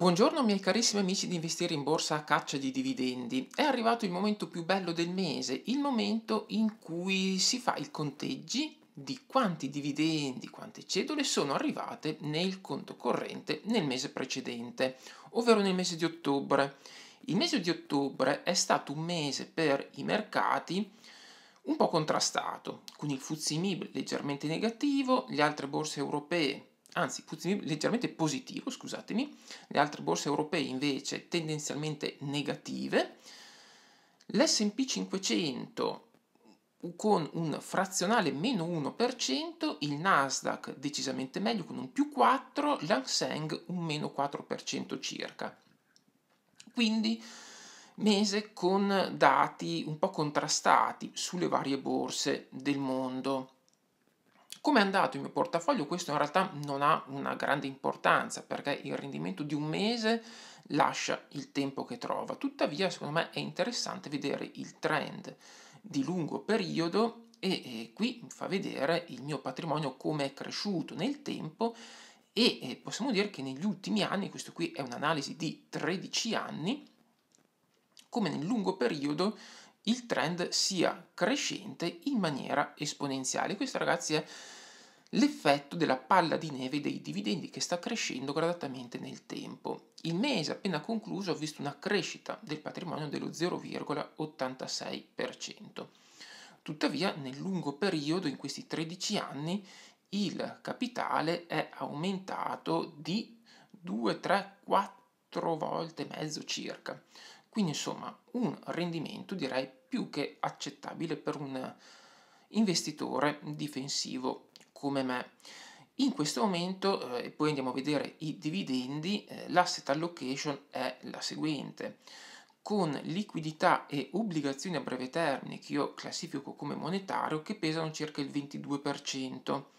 Buongiorno miei carissimi amici di investire in borsa a caccia di dividendi. È arrivato il momento più bello del mese, il momento in cui si fa il conteggi di quanti dividendi, quante cedole sono arrivate nel conto corrente nel mese precedente, ovvero nel mese di ottobre. Il mese di ottobre è stato un mese per i mercati un po' contrastato, con il FTSE MIB leggermente negativo, le altre borse europee anzi leggermente positivo, scusatemi, le altre borse europee invece tendenzialmente negative, l'SP 500 con un frazionale meno 1%, il Nasdaq decisamente meglio con un più 4%, l'Hang un meno 4% circa. Quindi mese con dati un po' contrastati sulle varie borse del mondo. Come è andato il mio portafoglio? Questo in realtà non ha una grande importanza perché il rendimento di un mese lascia il tempo che trova. Tuttavia, secondo me è interessante vedere il trend di lungo periodo e, e qui fa vedere il mio patrimonio come è cresciuto nel tempo e eh, possiamo dire che negli ultimi anni, questo qui è un'analisi di 13 anni, come nel lungo periodo il trend sia crescente in maniera esponenziale. Questo ragazzi è l'effetto della palla di neve dei dividendi che sta crescendo gradatamente nel tempo. Il mese appena concluso ha visto una crescita del patrimonio dello 0,86%. Tuttavia, nel lungo periodo, in questi 13 anni, il capitale è aumentato di 2, 3, 4 volte e mezzo circa. Quindi insomma un rendimento direi più che accettabile per un investitore difensivo come me. In questo momento, eh, e poi andiamo a vedere i dividendi, eh, l'asset allocation è la seguente. Con liquidità e obbligazioni a breve termine, che io classifico come monetario, che pesano circa il 22%,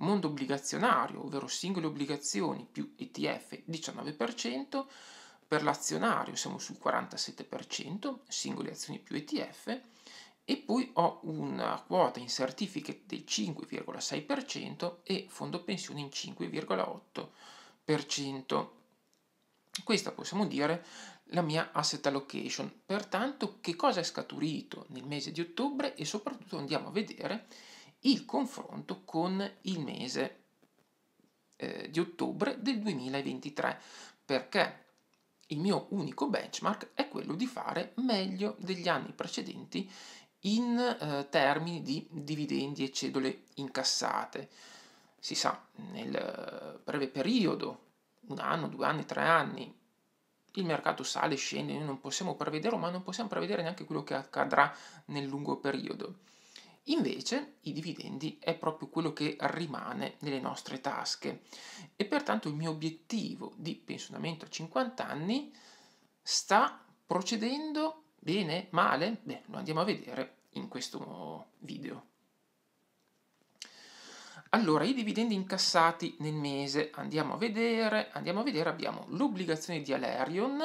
mondo obbligazionario, ovvero singole obbligazioni più ETF 19%, per l'azionario siamo sul 47%, singole azioni più ETF, e poi ho una quota in certificate del 5,6% e fondo pensione in 5,8%. Questa possiamo dire la mia asset allocation. Pertanto che cosa è scaturito nel mese di ottobre e soprattutto andiamo a vedere il confronto con il mese eh, di ottobre del 2023 perché il mio unico benchmark è quello di fare meglio degli anni precedenti in eh, termini di dividendi e cedole incassate. Si sa, nel eh, breve periodo, un anno, due anni, tre anni, il mercato sale e scende, noi non possiamo prevederlo, ma non possiamo prevedere neanche quello che accadrà nel lungo periodo. Invece i dividendi è proprio quello che rimane nelle nostre tasche e pertanto il mio obiettivo di pensionamento a 50 anni sta procedendo Bene? Male? Beh, lo andiamo a vedere in questo video. Allora, i dividendi incassati nel mese, andiamo a vedere, andiamo a vedere, abbiamo l'obbligazione di Alerion,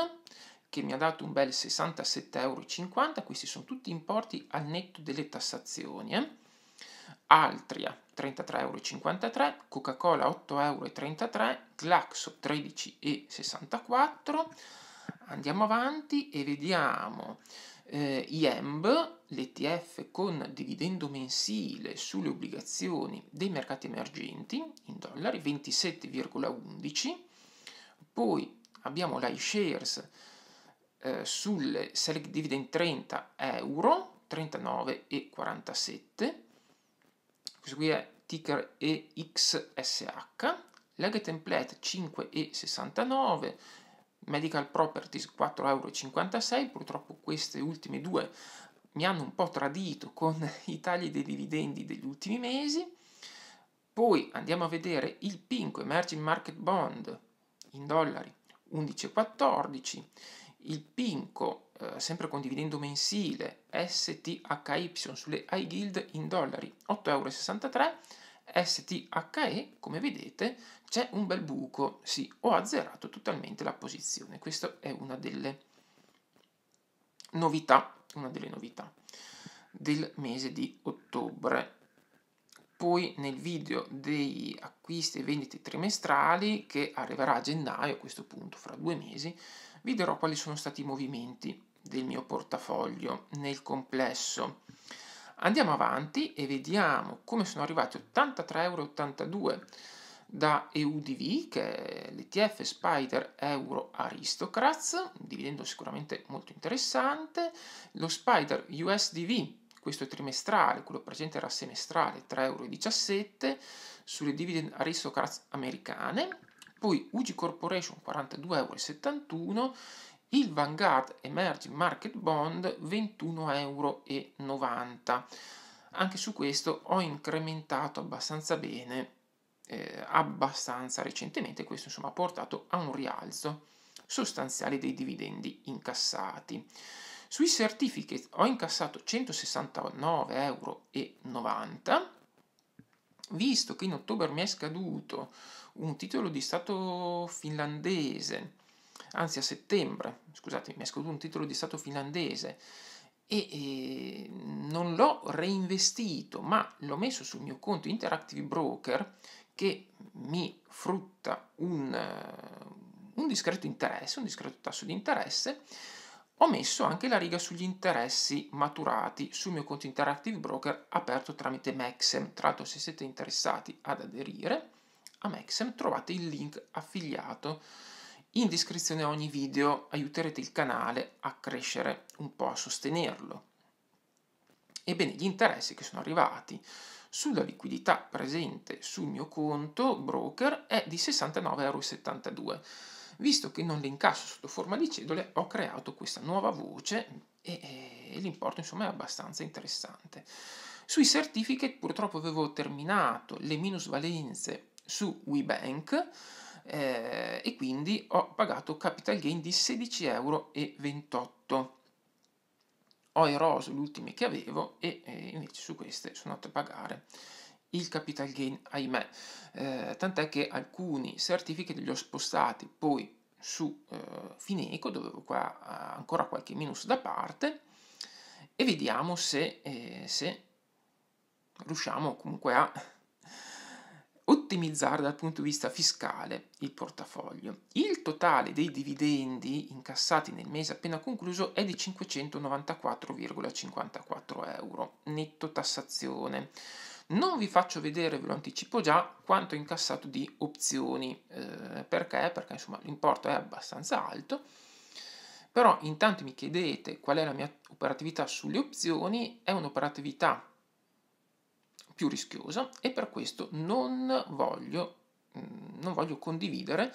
che mi ha dato un bel 67,50 euro, questi sono tutti importi al netto delle tassazioni, eh? Altria 33,53 euro, Coca-Cola 8,33 euro, Glaxo 13,64 euro, Andiamo avanti e vediamo eh, IEMB, l'ETF con dividendo mensile sulle obbligazioni dei mercati emergenti in dollari 27,11, poi abbiamo l'iShares eh, sulle Select Dividend 30 euro 39,47, questo qui è ticker EXSH, Leg Template 5,69, Medical Properties 4,56 euro, purtroppo queste ultime due mi hanno un po' tradito con i tagli dei dividendi degli ultimi mesi. Poi andiamo a vedere il Pinco Emerging Market Bond in dollari 11,14, il Pinco eh, sempre con dividendo mensile STHY sulle high yield in dollari 8,63 euro STHE, come vedete, c'è un bel buco, sì, ho azzerato totalmente la posizione, questa è una delle novità, una delle novità del mese di ottobre. Poi nel video dei acquisti e vendite trimestrali, che arriverà a gennaio a questo punto, fra due mesi, vi dirò quali sono stati i movimenti del mio portafoglio nel complesso. Andiamo avanti e vediamo come sono arrivati 83,82 euro da EUDV, che è l'ETF Spider Euro Aristocrats, dividendo sicuramente molto interessante, lo Spider USDV, questo è trimestrale, quello presente era semestrale, 3,17 euro, sulle dividend aristocrats americane, poi UG Corporation 42,71 euro il Vanguard Emerging Market Bond 21,90 euro. Anche su questo ho incrementato abbastanza bene, eh, abbastanza recentemente, questo insomma ha portato a un rialzo sostanziale dei dividendi incassati. Sui certificate ho incassato 169,90 euro, visto che in ottobre mi è scaduto un titolo di Stato finlandese anzi a settembre, scusate, mi è scaduto un titolo di Stato finlandese e, e non l'ho reinvestito, ma l'ho messo sul mio conto Interactive Broker che mi frutta un, eh, un discreto interesse, un discreto tasso di interesse, ho messo anche la riga sugli interessi maturati sul mio conto Interactive Broker aperto tramite Maxem. Tra l'altro se siete interessati ad aderire a Maxem trovate il link affiliato in descrizione a ogni video aiuterete il canale a crescere un po', a sostenerlo. Ebbene, gli interessi che sono arrivati sulla liquidità presente sul mio conto broker è di 69,72 euro. Visto che non le incasso sotto forma di cedole, ho creato questa nuova voce e, e l'importo insomma è abbastanza interessante. Sui certificati purtroppo avevo terminato le minusvalenze su WeBank, eh, e quindi ho pagato capital gain di 16,28 euro. Ho eroso le ultime che avevo e eh, invece su queste sono andato a pagare il capital gain, ahimè, eh, tant'è che alcuni certificati li ho spostati poi su eh, Fineco, dove ho qua eh, ancora qualche minus da parte, e vediamo se, eh, se riusciamo comunque a ottimizzare dal punto di vista fiscale il portafoglio. Il totale dei dividendi incassati nel mese appena concluso è di 594,54 euro, netto tassazione. Non vi faccio vedere, ve lo anticipo già, quanto incassato di opzioni, eh, perché? Perché insomma l'importo è abbastanza alto, però intanto mi chiedete qual è la mia operatività sulle opzioni, è un'operatività più rischiosa e per questo non voglio, mm, non voglio condividere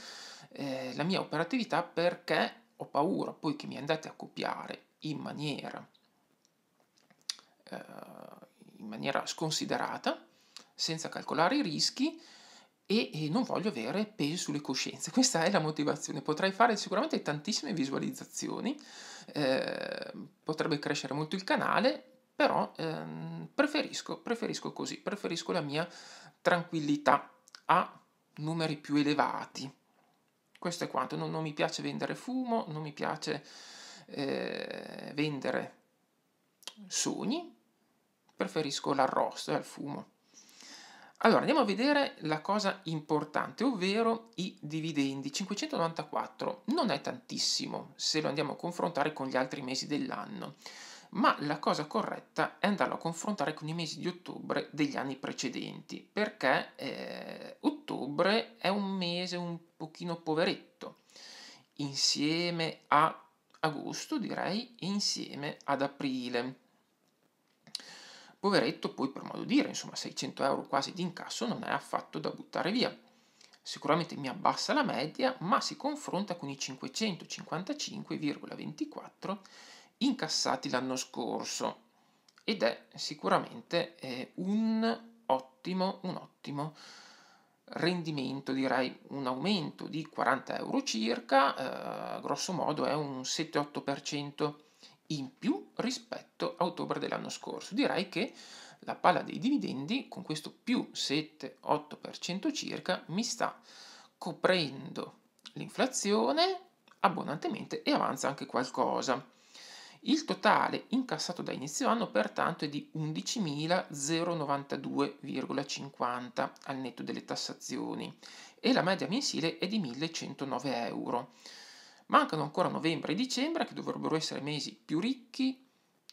eh, la mia operatività perché ho paura poi che mi andate a copiare in maniera, eh, in maniera sconsiderata, senza calcolare i rischi e, e non voglio avere peso sulle coscienze. Questa è la motivazione. Potrei fare sicuramente tantissime visualizzazioni, eh, potrebbe crescere molto il canale, però ehm, preferisco, preferisco così, preferisco la mia tranquillità a numeri più elevati. Questo è quanto, non, non mi piace vendere fumo, non mi piace eh, vendere sogni, preferisco l'arrosto al fumo. Allora andiamo a vedere la cosa importante, ovvero i dividendi. 594 non è tantissimo se lo andiamo a confrontare con gli altri mesi dell'anno ma la cosa corretta è andarlo a confrontare con i mesi di ottobre degli anni precedenti, perché eh, ottobre è un mese un pochino poveretto, insieme a agosto direi, insieme ad aprile. Poveretto poi per modo di dire, insomma 600 euro quasi di incasso non è affatto da buttare via. Sicuramente mi abbassa la media, ma si confronta con i 555,24 incassati l'anno scorso ed è sicuramente eh, un ottimo, un ottimo rendimento, direi un aumento di 40 euro circa, eh, grosso modo è un 7-8% in più rispetto a ottobre dell'anno scorso. Direi che la palla dei dividendi con questo più 7-8% circa mi sta coprendo l'inflazione abbondantemente e avanza anche qualcosa. Il totale incassato da inizio anno pertanto è di 11.092,50 al netto delle tassazioni e la media mensile è di 1.109 euro. Mancano ancora novembre e dicembre che dovrebbero essere mesi più ricchi,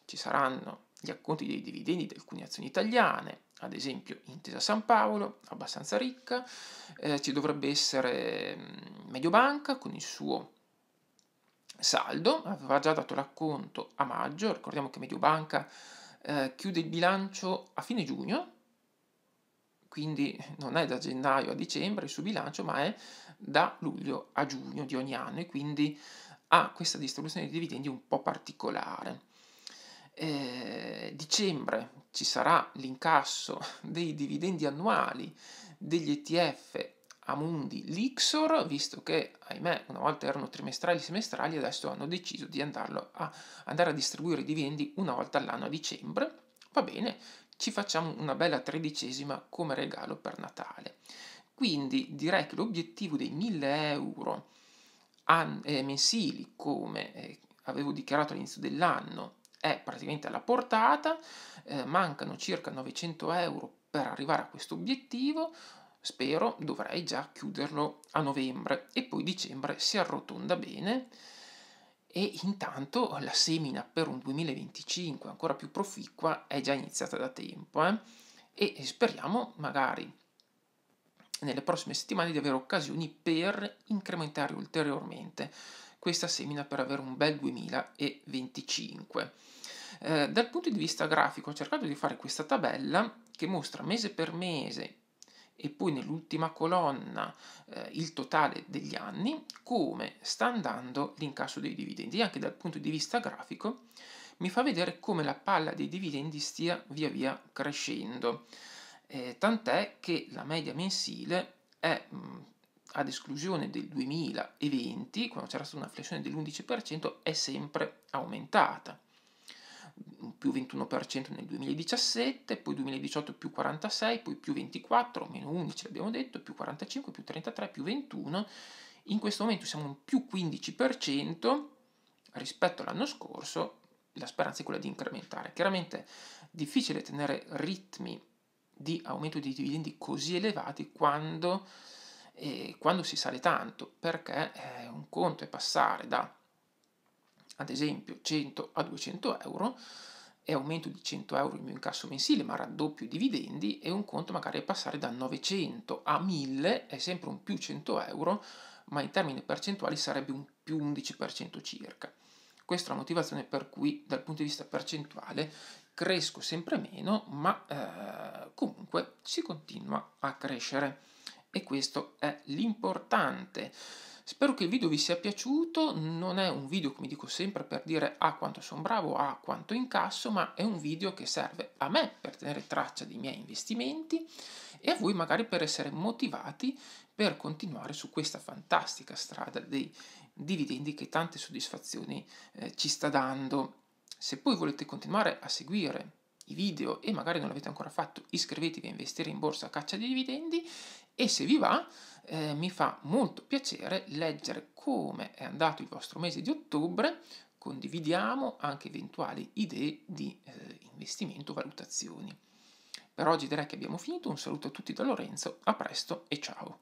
ci saranno gli acconti dei dividendi di alcune azioni italiane, ad esempio Intesa San Paolo, abbastanza ricca, eh, ci dovrebbe essere mm, Mediobanca con il suo saldo, aveva già dato racconto a maggio, ricordiamo che Mediobanca eh, chiude il bilancio a fine giugno, quindi non è da gennaio a dicembre il suo bilancio, ma è da luglio a giugno di ogni anno e quindi ha questa distribuzione di dividendi un po' particolare. Eh, dicembre ci sarà l'incasso dei dividendi annuali degli ETF Amundi Lixor, visto che, ahimè, una volta erano trimestrali e semestrali, adesso hanno deciso di a, andare a distribuire i dividendi una volta all'anno a dicembre. Va bene, ci facciamo una bella tredicesima come regalo per Natale. Quindi direi che l'obiettivo dei 1000 euro eh, mensili, come eh, avevo dichiarato all'inizio dell'anno, è praticamente alla portata, eh, mancano circa 900 euro per arrivare a questo obiettivo, Spero dovrei già chiuderlo a novembre e poi dicembre si arrotonda bene e intanto la semina per un 2025 ancora più proficua è già iniziata da tempo eh? e speriamo magari nelle prossime settimane di avere occasioni per incrementare ulteriormente questa semina per avere un bel 2025. Eh, dal punto di vista grafico ho cercato di fare questa tabella che mostra mese per mese e poi nell'ultima colonna eh, il totale degli anni, come sta andando l'incasso dei dividendi. Anche dal punto di vista grafico mi fa vedere come la palla dei dividendi stia via via crescendo, eh, tant'è che la media mensile è mh, mm, ad esclusione del 2020, quando c'era stata una flessione dell'11%, è sempre aumentata più 21% nel 2017, poi 2018 più 46, poi più 24, meno 11 abbiamo detto, più 45, più 33, più 21. In questo momento siamo un più 15% rispetto all'anno scorso, la speranza è quella di incrementare. Chiaramente è difficile tenere ritmi di aumento dei dividendi così elevati quando, eh, quando si sale tanto, perché eh, un conto è passare da ad esempio 100 a 200 euro, e aumento di 100 euro il mio incasso mensile, ma raddoppio i dividendi e un conto magari passare da 900 a 1000 è sempre un più 100 euro, ma in termini percentuali sarebbe un più 11% circa. Questa è la motivazione per cui dal punto di vista percentuale cresco sempre meno, ma eh, comunque si continua a crescere e questo è l'importante. Spero che il video vi sia piaciuto, non è un video come dico sempre per dire a ah, quanto sono bravo, a ah, quanto incasso, ma è un video che serve a me per tenere traccia dei miei investimenti e a voi magari per essere motivati per continuare su questa fantastica strada dei dividendi che tante soddisfazioni eh, ci sta dando. Se poi volete continuare a seguire i video e magari non l'avete ancora fatto, iscrivetevi a Investire in Borsa a Caccia di Dividendi e se vi va eh, mi fa molto piacere leggere come è andato il vostro mese di ottobre, condividiamo anche eventuali idee di eh, investimento valutazioni. Per oggi direi che abbiamo finito, un saluto a tutti da Lorenzo, a presto e ciao!